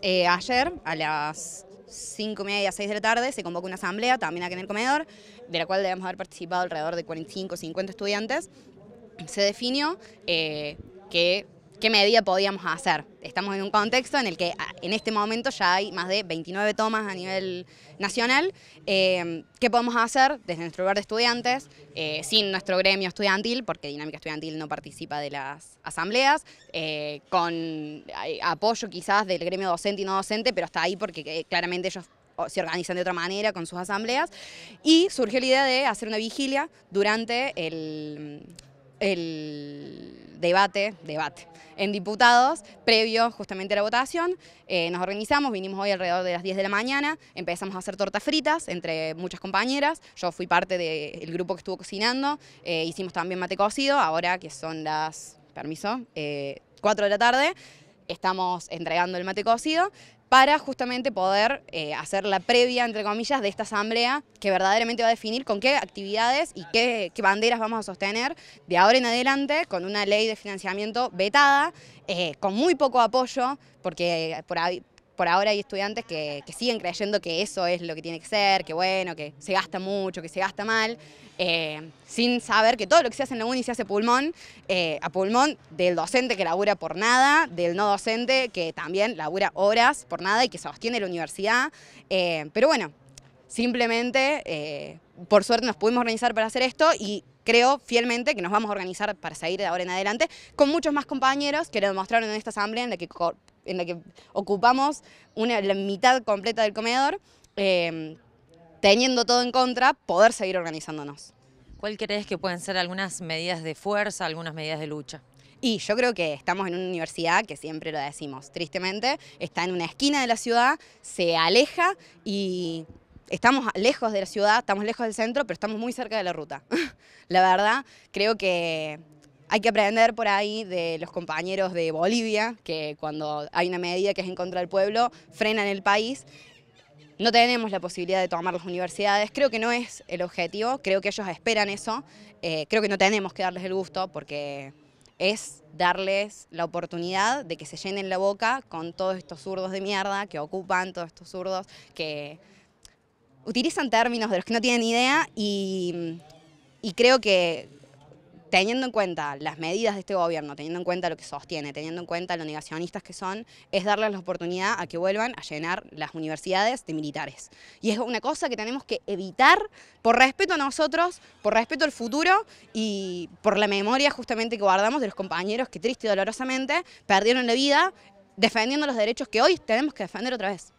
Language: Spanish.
Eh, ayer, a las cinco y media, 6 de la tarde, se convocó una asamblea también aquí en el comedor, de la cual debemos haber participado alrededor de 45 50 estudiantes. Se definió eh, que qué medida podíamos hacer. Estamos en un contexto en el que ah, en este momento ya hay más de 29 tomas a nivel nacional. Eh, ¿Qué podemos hacer desde nuestro lugar de estudiantes, eh, sin nuestro gremio estudiantil, porque Dinámica Estudiantil no participa de las asambleas, eh, con apoyo quizás del gremio docente y no docente, pero está ahí porque claramente ellos se organizan de otra manera con sus asambleas, y surgió la idea de hacer una vigilia durante el el debate, debate en diputados, previo justamente a la votación. Eh, nos organizamos, vinimos hoy alrededor de las 10 de la mañana, empezamos a hacer tortas fritas entre muchas compañeras, yo fui parte del grupo que estuvo cocinando, eh, hicimos también mate cocido, ahora que son las, permiso, 4 eh, de la tarde, estamos entregando el mate cocido para justamente poder eh, hacer la previa, entre comillas, de esta asamblea que verdaderamente va a definir con qué actividades y qué, banderas vamos a sostener de ahora en adelante con una ley de financiamiento vetada, eh, con muy poco apoyo, porque eh, por ahí por ahora hay estudiantes que, siguen creyendo que eso es lo que tiene que ser, que bueno, que se gasta mucho, que se gasta mal, eh, sin saber que todo lo que se hace en la uni se hace pulmón, eh, a pulmón del docente que labura por nada, del no docente que también labura horas por nada y que sostiene la universidad. Eh, pero bueno, simplemente, por suerte nos pudimos organizar para hacer esto y creo fielmente que nos vamos a organizar para seguir de ahora en adelante con muchos más compañeros que lo demostraron en esta asamblea en la que en la que ocupamos la mitad completa del comedor, em, teniendo todo en contra, poder seguir organizándonos. ¿Cuál crees que pueden ser algunas medidas de fuerza, algunas medidas de lucha? Y yo creo que estamos en una universidad que siempre lo decimos, tristemente, está en una esquina de la ciudad, se aleja y estamos lejos de la ciudad, estamos lejos del centro, pero estamos muy cerca de la ruta. la verdad, creo que hay que aprender por ahí de los compañeros de Bolivia, que cuando hay una medida que es en contra del pueblo, frenan el país. No tenemos la posibilidad de tomar las universidades, creo que no es el objetivo, creo que ellos esperan eso, eh, creo que no tenemos que darles el gusto porque es darles la oportunidad de que se llenen la boca con todos estos zurdos de mierda que ocupan, todos estos zurdos que utilizan términos de los que no tienen idea y creo que teniendo en cuenta las medidas de este gobierno, teniendo en cuenta lo que sostiene, teniendo en cuenta lo negacionistas que son, es darles la oportunidad a que vuelvan a llenar las universidades de militares. Y es una cosa que tenemos que evitar por respeto a nosotros, por respeto al futuro y por la memoria justamente que guardamos de los compañeros que triste y dolorosamente perdieron la vida defendiendo los derechos que hoy tenemos que defender otra vez.